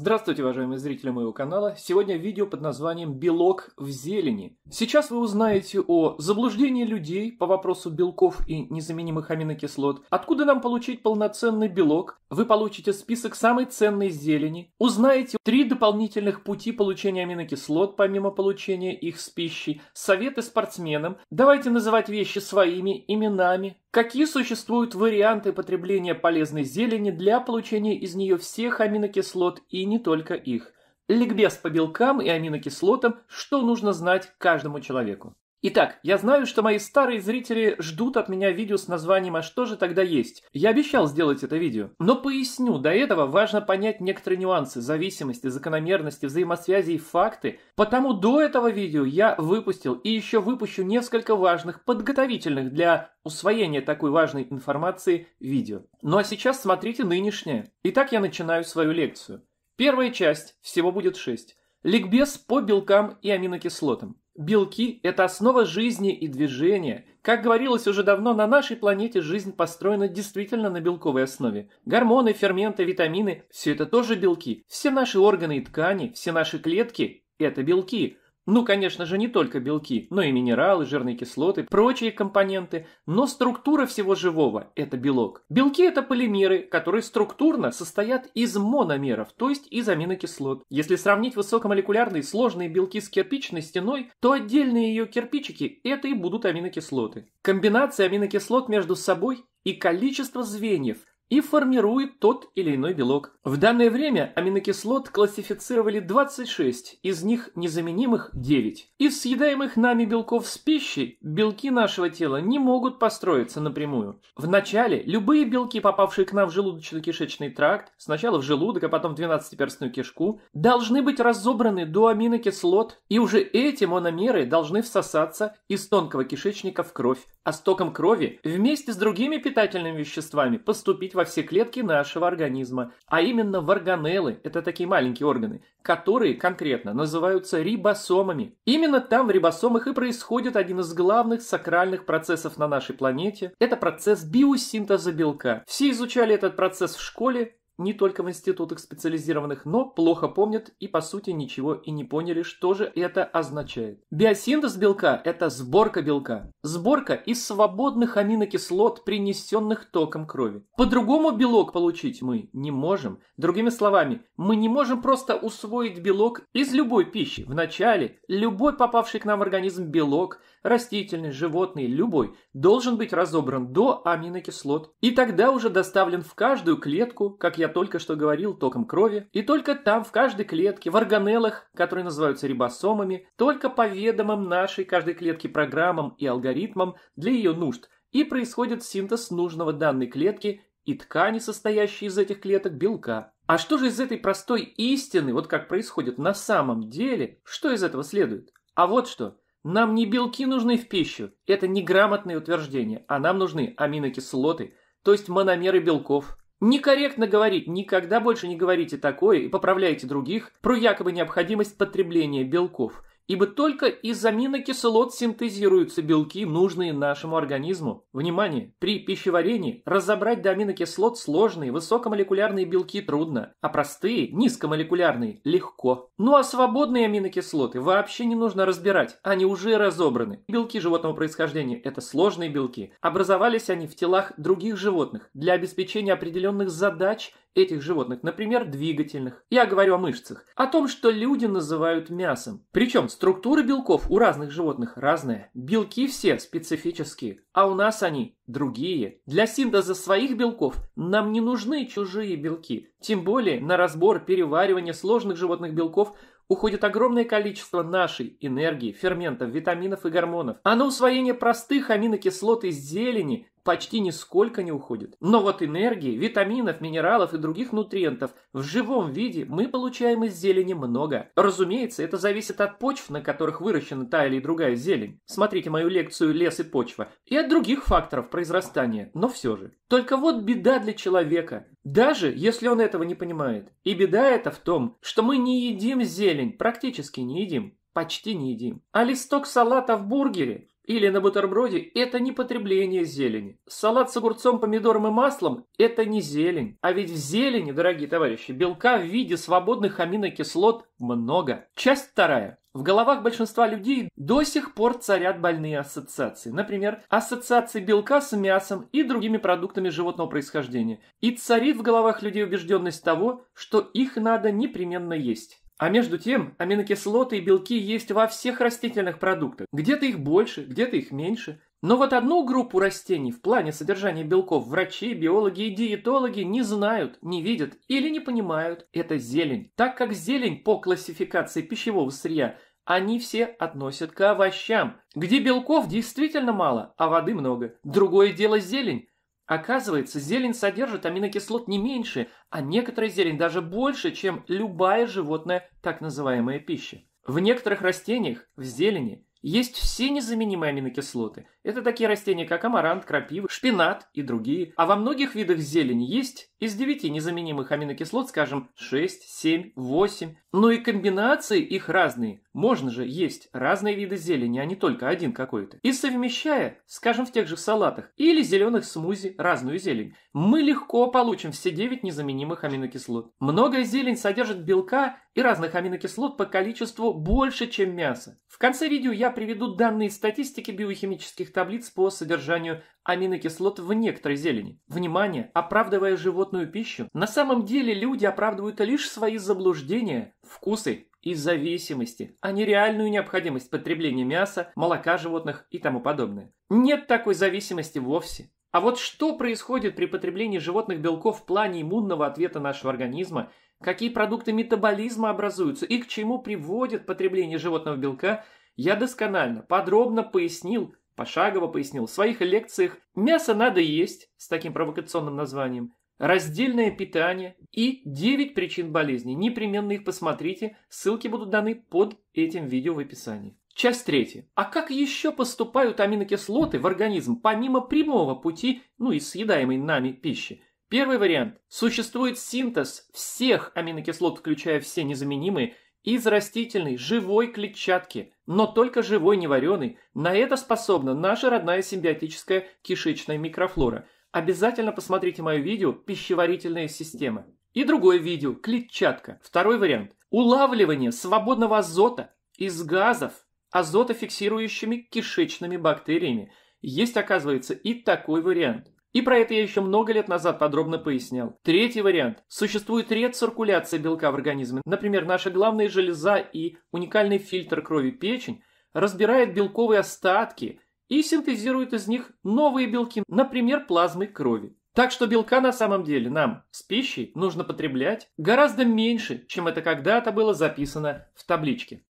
Здравствуйте, уважаемые зрители моего канала. Сегодня видео под названием «Белок в зелени». Сейчас вы узнаете о заблуждении людей по вопросу белков и незаменимых аминокислот, откуда нам получить полноценный белок, вы получите список самой ценной зелени, узнаете три дополнительных пути получения аминокислот, помимо получения их с пищей, советы спортсменам, давайте называть вещи своими именами, Какие существуют варианты потребления полезной зелени для получения из нее всех аминокислот и не только их? Ликбез по белкам и аминокислотам, что нужно знать каждому человеку. Итак, я знаю, что мои старые зрители ждут от меня видео с названием «А что же тогда есть?». Я обещал сделать это видео. Но поясню, до этого важно понять некоторые нюансы, зависимости, закономерности, взаимосвязи и факты. Потому до этого видео я выпустил и еще выпущу несколько важных подготовительных для усвоения такой важной информации видео. Ну а сейчас смотрите нынешнее. Итак, я начинаю свою лекцию. Первая часть, всего будет шесть. Ликбез по белкам и аминокислотам. Белки – это основа жизни и движения. Как говорилось уже давно, на нашей планете жизнь построена действительно на белковой основе. Гормоны, ферменты, витамины – все это тоже белки. Все наши органы и ткани, все наши клетки – это белки – ну, конечно же, не только белки, но и минералы, жирные кислоты, прочие компоненты, но структура всего живого – это белок. Белки – это полимеры, которые структурно состоят из мономеров, то есть из аминокислот. Если сравнить высокомолекулярные сложные белки с кирпичной стеной, то отдельные ее кирпичики – это и будут аминокислоты. Комбинация аминокислот между собой и количество звеньев – и формирует тот или иной белок. В данное время аминокислот классифицировали 26, из них незаменимых 9. Из съедаемых нами белков с пищей белки нашего тела не могут построиться напрямую. Вначале любые белки, попавшие к нам в желудочно-кишечный тракт, сначала в желудок, а потом в 12-перстную кишку, должны быть разобраны до аминокислот, и уже эти мономеры должны всосаться из тонкого кишечника в кровь, а стоком крови вместе с другими питательными веществами поступить во все клетки нашего организма, а именно в органеллы, это такие маленькие органы, которые конкретно называются рибосомами. Именно там в рибосомах и происходит один из главных сакральных процессов на нашей планете. Это процесс биосинтеза белка. Все изучали этот процесс в школе, не только в институтах специализированных, но плохо помнят и по сути ничего и не поняли, что же это означает. Биосинтез белка – это сборка белка. Сборка из свободных аминокислот, принесенных током крови. По-другому белок получить мы не можем. Другими словами, мы не можем просто усвоить белок из любой пищи. Вначале любой попавший к нам в организм белок – растительный, животный, любой, должен быть разобран до аминокислот и тогда уже доставлен в каждую клетку, как я только что говорил, током крови, и только там, в каждой клетке, в органеллах, которые называются рибосомами, только по ведомым нашей каждой клетке программам и алгоритмам для ее нужд, и происходит синтез нужного данной клетки и ткани, состоящие из этих клеток, белка. А что же из этой простой истины, вот как происходит на самом деле, что из этого следует? А вот что – нам не белки нужны в пищу, это неграмотное утверждение. а нам нужны аминокислоты, то есть мономеры белков. Некорректно говорить, никогда больше не говорите такое и поправляйте других про якобы необходимость потребления белков ибо только из аминокислот синтезируются белки, нужные нашему организму. Внимание! При пищеварении разобрать до аминокислот сложные высокомолекулярные белки трудно, а простые, низкомолекулярные, легко. Ну а свободные аминокислоты вообще не нужно разбирать, они уже разобраны. Белки животного происхождения – это сложные белки. Образовались они в телах других животных для обеспечения определенных задач этих животных, например, двигательных. Я говорю о мышцах, о том, что люди называют мясом. Причем структура белков у разных животных разная. Белки все специфические, а у нас они другие. Для синтеза своих белков нам не нужны чужие белки. Тем более на разбор, переваривание сложных животных белков уходит огромное количество нашей энергии, ферментов, витаминов и гормонов, а на усвоение простых аминокислот из зелени почти нисколько не уходит. Но вот энергии, витаминов, минералов и других нутриентов в живом виде мы получаем из зелени много. Разумеется, это зависит от почв, на которых выращена та или другая зелень. Смотрите мою лекцию «Лес и почва» и от других факторов произрастания, но все же. Только вот беда для человека. Даже если он этого не понимает. И беда это в том, что мы не едим зелень, практически не едим почти не едим. А листок салата в бургере или на бутерброде – это не потребление зелени. Салат с огурцом, помидором и маслом – это не зелень. А ведь в зелени, дорогие товарищи, белка в виде свободных аминокислот много. Часть вторая. В головах большинства людей до сих пор царят больные ассоциации. Например, ассоциации белка с мясом и другими продуктами животного происхождения. И царит в головах людей убежденность того, что их надо непременно есть. А между тем, аминокислоты и белки есть во всех растительных продуктах. Где-то их больше, где-то их меньше. Но вот одну группу растений в плане содержания белков врачи, биологи и диетологи не знают, не видят или не понимают. Это зелень. Так как зелень по классификации пищевого сырья они все относят к овощам, где белков действительно мало, а воды много. Другое дело зелень. Оказывается, зелень содержит аминокислот не меньше, а некоторая зелень даже больше, чем любая животная так называемая пища. В некоторых растениях, в зелени, есть все незаменимые аминокислоты, это такие растения, как амарант, крапива, шпинат и другие. А во многих видах зелени есть из 9 незаменимых аминокислот, скажем, 6, 7, 8. но и комбинации их разные. Можно же есть разные виды зелени, а не только один какой-то. И совмещая, скажем, в тех же салатах или зеленых смузи разную зелень, мы легко получим все 9 незаменимых аминокислот. Многое зелень содержит белка и разных аминокислот по количеству больше, чем мясо. В конце видео я приведу данные статистики биохимических таблиц по содержанию аминокислот в некоторой зелени. Внимание, оправдывая животную пищу, на самом деле люди оправдывают лишь свои заблуждения, вкусы и зависимости, а не реальную необходимость потребления мяса, молока животных и тому подобное. Нет такой зависимости вовсе. А вот что происходит при потреблении животных белков в плане иммунного ответа нашего организма, какие продукты метаболизма образуются и к чему приводит потребление животного белка, я досконально, подробно пояснил Пошагово пояснил в своих лекциях «Мясо надо есть» с таким провокационным названием, «Раздельное питание» и 9 причин болезни. Непременно их посмотрите, ссылки будут даны под этим видео в описании. Часть третья. А как еще поступают аминокислоты в организм помимо прямого пути, ну и съедаемой нами пищи? Первый вариант. Существует синтез всех аминокислот, включая все незаменимые, из растительной, живой клетчатки, но только живой, не вареной. На это способна наша родная симбиотическая кишечная микрофлора. Обязательно посмотрите мое видео «Пищеварительная система». И другое видео «Клетчатка». Второй вариант. Улавливание свободного азота из газов азотофиксирующими кишечными бактериями. Есть, оказывается, и такой вариант – и про это я еще много лет назад подробно пояснял. Третий вариант. Существует ряд циркуляции белка в организме. Например, наша главная железа и уникальный фильтр крови печень разбирает белковые остатки и синтезирует из них новые белки, например, плазмы крови. Так что белка на самом деле нам с пищей нужно потреблять гораздо меньше, чем это когда-то было записано в табличке.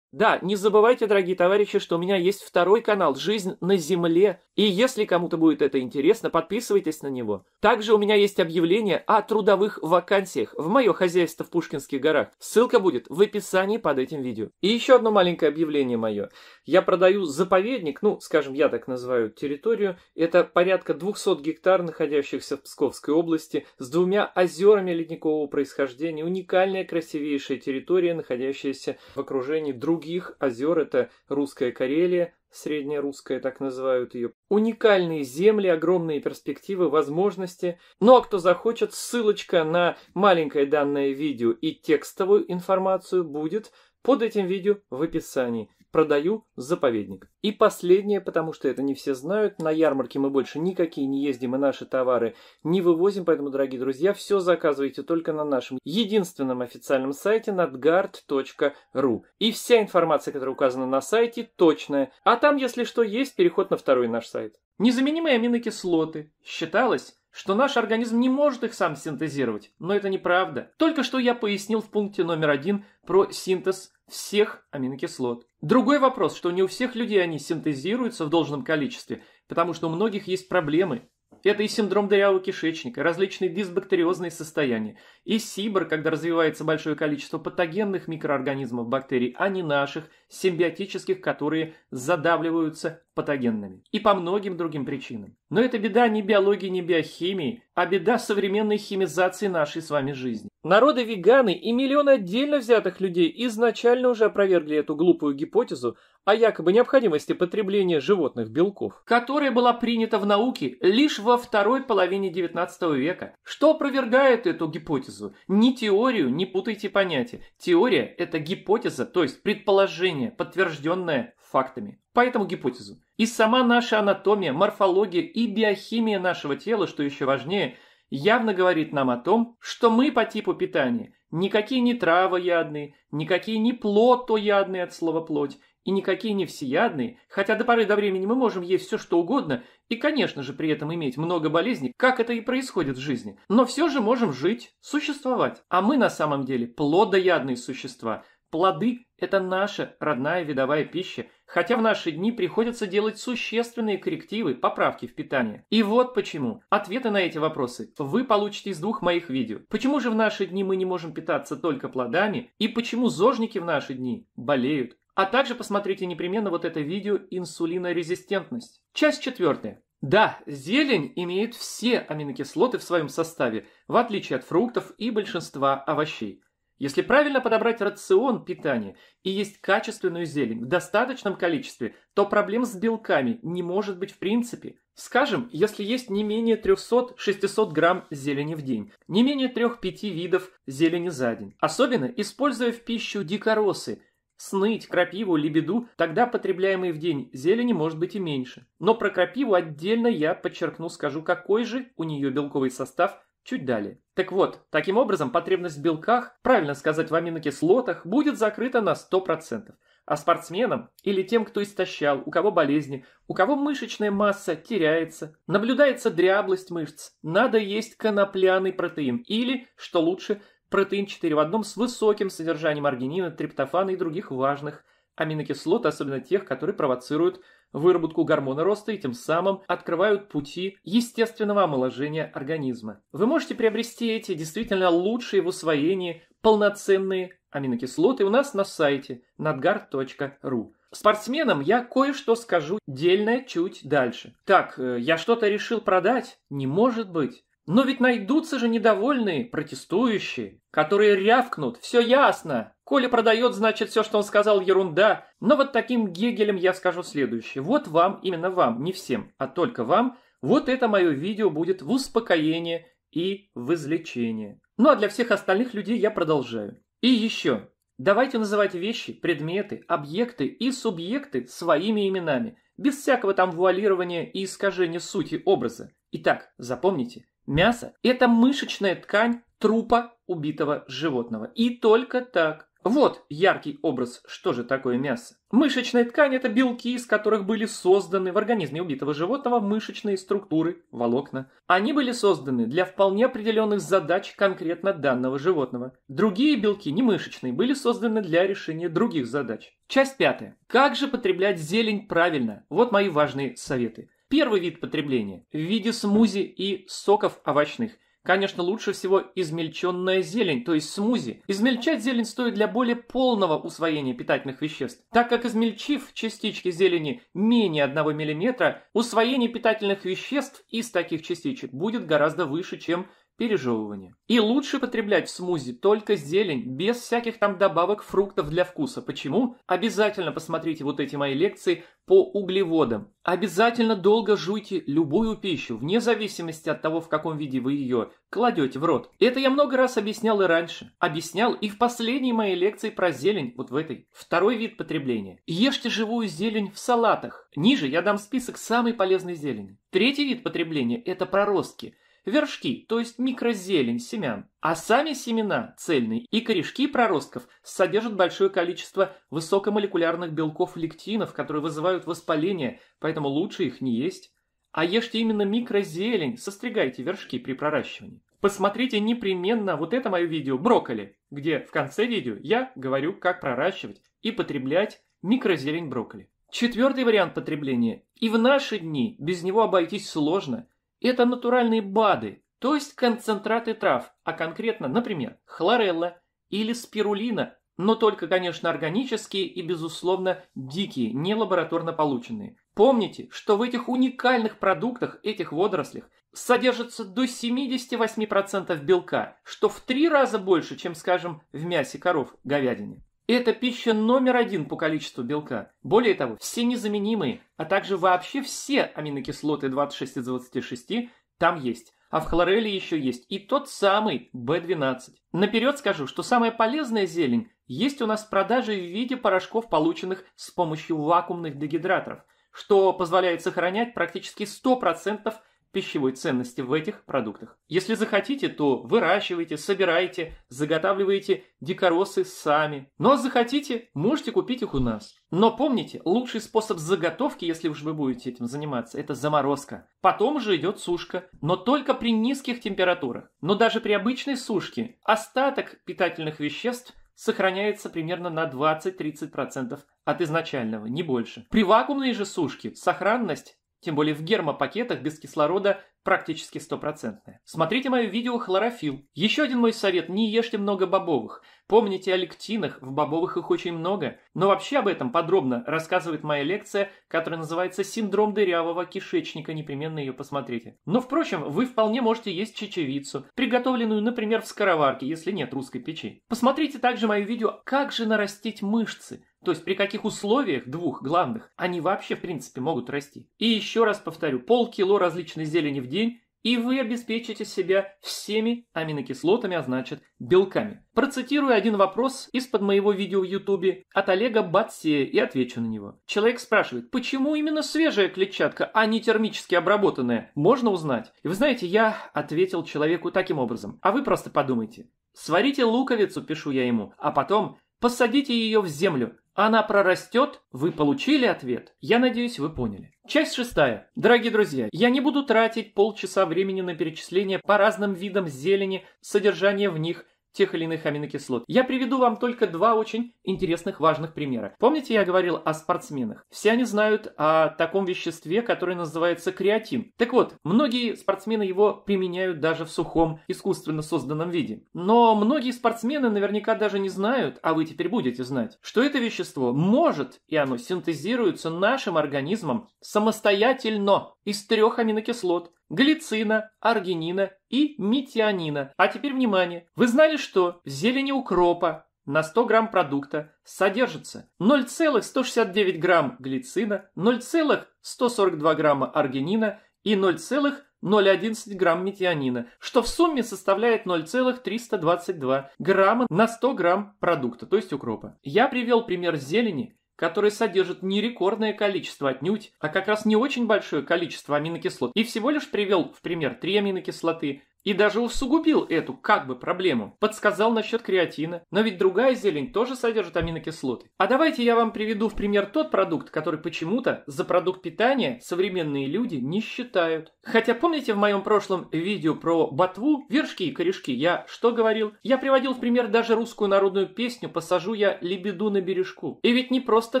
Да, не забывайте, дорогие товарищи, что у меня есть второй канал «Жизнь на земле», и если кому-то будет это интересно, подписывайтесь на него. Также у меня есть объявление о трудовых вакансиях в мое хозяйство в Пушкинских горах. Ссылка будет в описании под этим видео. И еще одно маленькое объявление мое. Я продаю заповедник, ну, скажем, я так называю территорию. Это порядка 200 гектар, находящихся в Псковской области, с двумя озерами ледникового происхождения. Уникальная, красивейшая территория, находящаяся в окружении друг других озер – это Русская Карелия, Средняя русская так называют ее. Уникальные земли, огромные перспективы, возможности. Ну а кто захочет, ссылочка на маленькое данное видео и текстовую информацию будет под этим видео в описании продаю заповедник. И последнее, потому что это не все знают, на ярмарке мы больше никакие не ездим и наши товары не вывозим, поэтому, дорогие друзья, все заказывайте только на нашем единственном официальном сайте Надгард.ру. И вся информация, которая указана на сайте, точная. А там, если что, есть переход на второй наш сайт. Незаменимые аминокислоты. Считалось, что наш организм не может их сам синтезировать, но это неправда. Только что я пояснил в пункте номер один про синтез всех аминокислот. Другой вопрос, что не у всех людей они синтезируются в должном количестве, потому что у многих есть проблемы. Это и синдром дырявого кишечника, различные дисбактериозные состояния, и СИБР, когда развивается большое количество патогенных микроорганизмов бактерий, а не наших, симбиотических, которые задавливаются патогенными. И по многим другим причинам. Но это беда не биологии, не биохимии, а беда современной химизации нашей с вами жизни. Народы-веганы и миллионы отдельно взятых людей изначально уже опровергли эту глупую гипотезу о якобы необходимости потребления животных белков, которая была принята в науке лишь во второй половине XIX века. Что опровергает эту гипотезу? Не теорию, не путайте понятия. Теория – это гипотеза, то есть предположение, подтвержденное фактами. Поэтому гипотезу. И сама наша анатомия, морфология и биохимия нашего тела, что еще важнее, явно говорит нам о том, что мы по типу питания никакие не травоядные, никакие не плотоядные от слова плоть, и никакие не всеядные, хотя до поры до времени мы можем есть все что угодно и, конечно же, при этом иметь много болезней, как это и происходит в жизни, но все же можем жить, существовать. А мы на самом деле плодоядные существа – Плоды – это наша родная видовая пища, хотя в наши дни приходится делать существенные коррективы, поправки в питание. И вот почему. Ответы на эти вопросы вы получите из двух моих видео. Почему же в наши дни мы не можем питаться только плодами и почему зожники в наши дни болеют? А также посмотрите непременно вот это видео «Инсулинорезистентность». Часть четвертая. Да, зелень имеет все аминокислоты в своем составе, в отличие от фруктов и большинства овощей. Если правильно подобрать рацион питания и есть качественную зелень в достаточном количестве, то проблем с белками не может быть в принципе. Скажем, если есть не менее 300-600 грамм зелени в день, не менее 3-5 видов зелени за день, особенно используя в пищу дикоросы, сныть, крапиву, лебеду, тогда потребляемой в день зелени может быть и меньше. Но про крапиву отдельно я подчеркну, скажу, какой же у нее белковый состав Чуть далее. Так вот, таким образом потребность в белках, правильно сказать в аминокислотах, будет закрыта на 100%. А спортсменам или тем, кто истощал, у кого болезни, у кого мышечная масса теряется, наблюдается дряблость мышц, надо есть конопляный протеин или, что лучше, протеин 4 в одном с высоким содержанием аргинина, триптофана и других важных аминокислот, особенно тех, которые провоцируют выработку гормона роста и тем самым открывают пути естественного омоложения организма. Вы можете приобрести эти действительно лучшие в усвоении полноценные аминокислоты у нас на сайте nadgar.ru. Спортсменам я кое-что скажу дельное чуть дальше. Так, э, я что-то решил продать? Не может быть. Но ведь найдутся же недовольные, протестующие, которые рявкнут «все ясно». Коля продает, значит, все, что он сказал, ерунда. Но вот таким гегелем я скажу следующее. Вот вам, именно вам, не всем, а только вам, вот это мое видео будет в успокоение и в излечение. Ну а для всех остальных людей я продолжаю. И еще. Давайте называть вещи, предметы, объекты и субъекты своими именами, без всякого там вуалирования и искажения сути образа. Итак, запомните – Мясо – это мышечная ткань трупа убитого животного. И только так. Вот яркий образ, что же такое мясо. Мышечная ткань – это белки, из которых были созданы в организме убитого животного мышечные структуры, волокна. Они были созданы для вполне определенных задач конкретно данного животного. Другие белки, не мышечные, были созданы для решения других задач. Часть пятая. Как же потреблять зелень правильно? Вот мои важные советы. Первый вид потребления в виде смузи и соков овощных. Конечно, лучше всего измельченная зелень, то есть смузи. Измельчать зелень стоит для более полного усвоения питательных веществ, так как измельчив частички зелени менее 1 мм, усвоение питательных веществ из таких частичек будет гораздо выше, чем пережевывание. И лучше потреблять в смузи только зелень, без всяких там добавок фруктов для вкуса. Почему? Обязательно посмотрите вот эти мои лекции по углеводам. Обязательно долго жуйте любую пищу, вне зависимости от того, в каком виде вы ее кладете в рот. Это я много раз объяснял и раньше. Объяснял и в последней моей лекции про зелень, вот в этой. Второй вид потребления. Ешьте живую зелень в салатах. Ниже я дам список самой полезной зелени. Третий вид потребления – это проростки – вершки, то есть микрозелень семян. А сами семена, цельные и корешки проростков содержат большое количество высокомолекулярных белков-лектинов, которые вызывают воспаление, поэтому лучше их не есть. А ешьте именно микрозелень, состригайте вершки при проращивании. Посмотрите непременно вот это мое видео «Брокколи», где в конце видео я говорю, как проращивать и потреблять микрозелень брокколи. Четвертый вариант потребления. И в наши дни без него обойтись сложно. Это натуральные БАДы, то есть концентраты трав, а конкретно, например, хлорелла или спирулина, но только, конечно, органические и, безусловно, дикие, не лабораторно полученные. Помните, что в этих уникальных продуктах, этих водорослях, содержится до 78% белка, что в три раза больше, чем, скажем, в мясе коров, говядине. Это пища номер один по количеству белка. Более того, все незаменимые, а также вообще все аминокислоты 26 из 26 там есть. А в хлореле еще есть и тот самый B12. Наперед скажу, что самая полезная зелень есть у нас в продаже в виде порошков, полученных с помощью вакуумных дегидраторов, что позволяет сохранять практически 100% пищевой ценности в этих продуктах. Если захотите, то выращивайте, собирайте, заготавливайте дикоросы сами. Но захотите, можете купить их у нас. Но помните, лучший способ заготовки, если уж вы будете этим заниматься, это заморозка. Потом же идет сушка, но только при низких температурах. Но даже при обычной сушке остаток питательных веществ сохраняется примерно на 20-30% от изначального, не больше. При вакуумной же сушке сохранность тем более в гермопакетах без кислорода практически стопроцентная. Смотрите мое видео «Хлорофилл». Еще один мой совет – не ешьте много бобовых. Помните о лектинах, в бобовых их очень много. Но вообще об этом подробно рассказывает моя лекция, которая называется «Синдром дырявого кишечника», непременно ее посмотрите. Но, впрочем, вы вполне можете есть чечевицу, приготовленную, например, в скороварке, если нет русской печи. Посмотрите также мое видео «Как же нарастить мышцы», то есть при каких условиях двух главных они вообще в принципе могут расти. И еще раз повторю, полкило различной зелени в день день, и вы обеспечите себя всеми аминокислотами, а значит белками. Процитирую один вопрос из-под моего видео в Ютубе от Олега Батсея и отвечу на него. Человек спрашивает, почему именно свежая клетчатка, а не термически обработанная? Можно узнать? И вы знаете, я ответил человеку таким образом. А вы просто подумайте. Сварите луковицу, пишу я ему, а потом Посадите ее в землю. Она прорастет, вы получили ответ. Я надеюсь, вы поняли. Часть шестая. Дорогие друзья, я не буду тратить полчаса времени на перечисление по разным видам зелени, содержание в них – тех или иных аминокислот. Я приведу вам только два очень интересных, важных примера. Помните, я говорил о спортсменах? Все они знают о таком веществе, которое называется креатин. Так вот, многие спортсмены его применяют даже в сухом, искусственно созданном виде. Но многие спортсмены наверняка даже не знают, а вы теперь будете знать, что это вещество может, и оно синтезируется нашим организмом самостоятельно из трех аминокислот – глицина, аргинина и метионина. А теперь внимание! Вы знали, что в зелени укропа на 100 грамм продукта содержится 0,169 грамм глицина, 0,142 грамма аргинина и 0,011 грамм метионина, что в сумме составляет 0,322 грамма на 100 грамм продукта, то есть укропа. Я привел пример зелени, который содержит не рекордное количество отнюдь, а как раз не очень большое количество аминокислот, и всего лишь привел в пример три аминокислоты, и даже усугубил эту как бы проблему. Подсказал насчет креатина. Но ведь другая зелень тоже содержит аминокислоты. А давайте я вам приведу в пример тот продукт, который почему-то за продукт питания современные люди не считают. Хотя помните в моем прошлом видео про ботву, вершки и корешки, я что говорил? Я приводил в пример даже русскую народную песню «Посажу я лебеду на бережку». И ведь не просто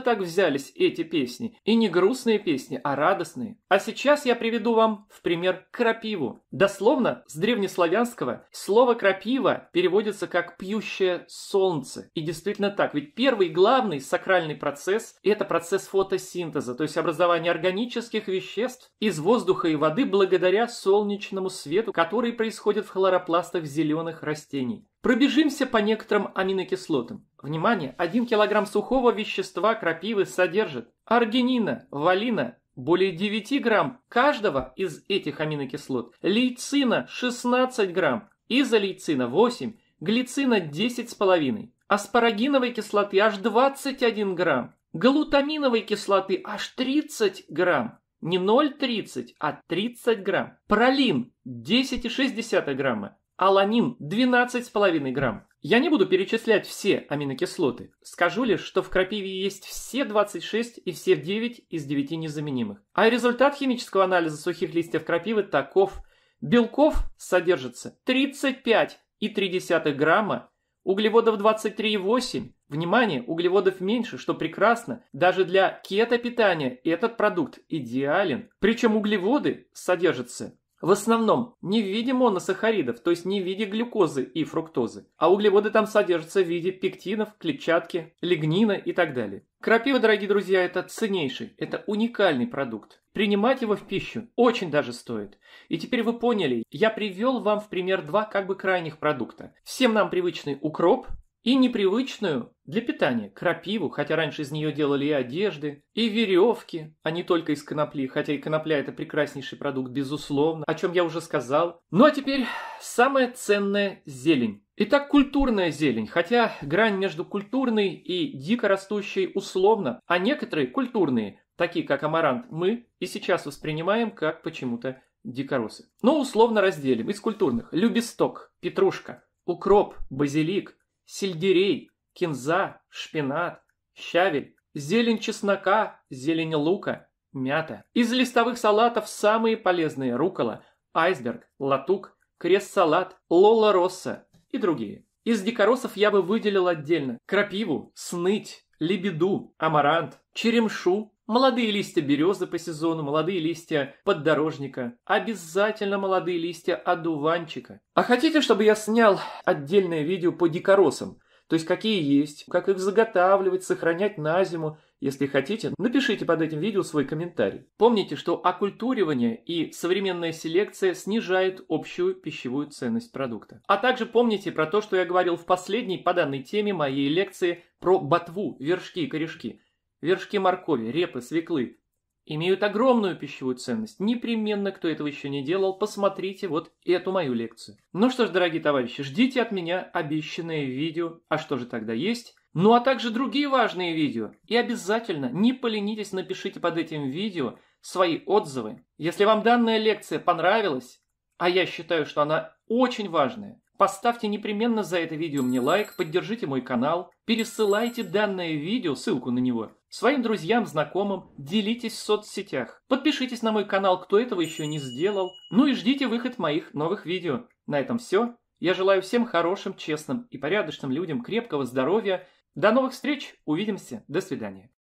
так взялись эти песни. И не грустные песни, а радостные. А сейчас я приведу вам в пример крапиву. Дословно, с древних древнеславянского слово «крапива» переводится как «пьющее солнце». И действительно так, ведь первый главный сакральный процесс – это процесс фотосинтеза, то есть образование органических веществ из воздуха и воды благодаря солнечному свету, который происходит в хлоропластах зеленых растений. Пробежимся по некоторым аминокислотам. Внимание, 1 килограмм сухого вещества крапивы содержит аргинина, валина, более 9 грамм каждого из этих аминокислот, лейцина 16 грамм, изолейцина 8, глицина 10,5, аспарагиновой кислоты аж 21 грамм, глутаминовой кислоты аж 30 грамм, не 0,30, а 30 грамм, пролин 10,6 грамма, аланин 12,5 грамм. Я не буду перечислять все аминокислоты. Скажу лишь, что в крапиве есть все 26 и все 9 из 9 незаменимых. А результат химического анализа сухих листьев крапивы таков. Белков содержится 35,3 грамма, углеводов 23,8. Внимание, углеводов меньше, что прекрасно. Даже для кето-питания этот продукт идеален. Причем углеводы содержатся в основном не в виде моносахаридов, то есть не в виде глюкозы и фруктозы, а углеводы там содержатся в виде пектинов, клетчатки, лигнина и так далее. Крапива, дорогие друзья, это ценнейший, это уникальный продукт. Принимать его в пищу очень даже стоит. И теперь вы поняли, я привел вам в пример два как бы крайних продукта. Всем нам привычный укроп, и непривычную для питания крапиву, хотя раньше из нее делали и одежды, и веревки, а не только из конопли, хотя и конопля это прекраснейший продукт, безусловно, о чем я уже сказал. Ну а теперь самая ценная зелень. Итак, культурная зелень, хотя грань между культурной и дикорастущей растущей условно, а некоторые культурные, такие как амарант, мы и сейчас воспринимаем как почему-то дикоросы. Но ну, условно разделим из культурных. Любисток, петрушка, укроп, базилик, сельдерей, кинза, шпинат, щавель, зелень чеснока, зелень лука, мята. Из листовых салатов самые полезные рукола, айсберг, латук, крест-салат, лола-росса и другие. Из дикоросов я бы выделил отдельно крапиву, сныть, лебеду, амарант, черемшу, Молодые листья березы по сезону, молодые листья поддорожника, обязательно молодые листья одуванчика. А хотите, чтобы я снял отдельное видео по дикоросам? То есть какие есть, как их заготавливать, сохранять на зиму. Если хотите, напишите под этим видео свой комментарий. Помните, что оккультуривание и современная селекция снижают общую пищевую ценность продукта. А также помните про то, что я говорил в последней по данной теме моей лекции про ботву, вершки и корешки вершки моркови, репы, свеклы имеют огромную пищевую ценность. Непременно, кто этого еще не делал, посмотрите вот эту мою лекцию. Ну что ж, дорогие товарищи, ждите от меня обещанное видео «А что же тогда есть?», ну а также другие важные видео. И обязательно не поленитесь, напишите под этим видео свои отзывы. Если вам данная лекция понравилась, а я считаю, что она очень важная, Поставьте непременно за это видео мне лайк, поддержите мой канал, пересылайте данное видео, ссылку на него, Своим друзьям, знакомым делитесь в соцсетях. Подпишитесь на мой канал, кто этого еще не сделал. Ну и ждите выход моих новых видео. На этом все. Я желаю всем хорошим, честным и порядочным людям крепкого здоровья. До новых встреч, увидимся, до свидания.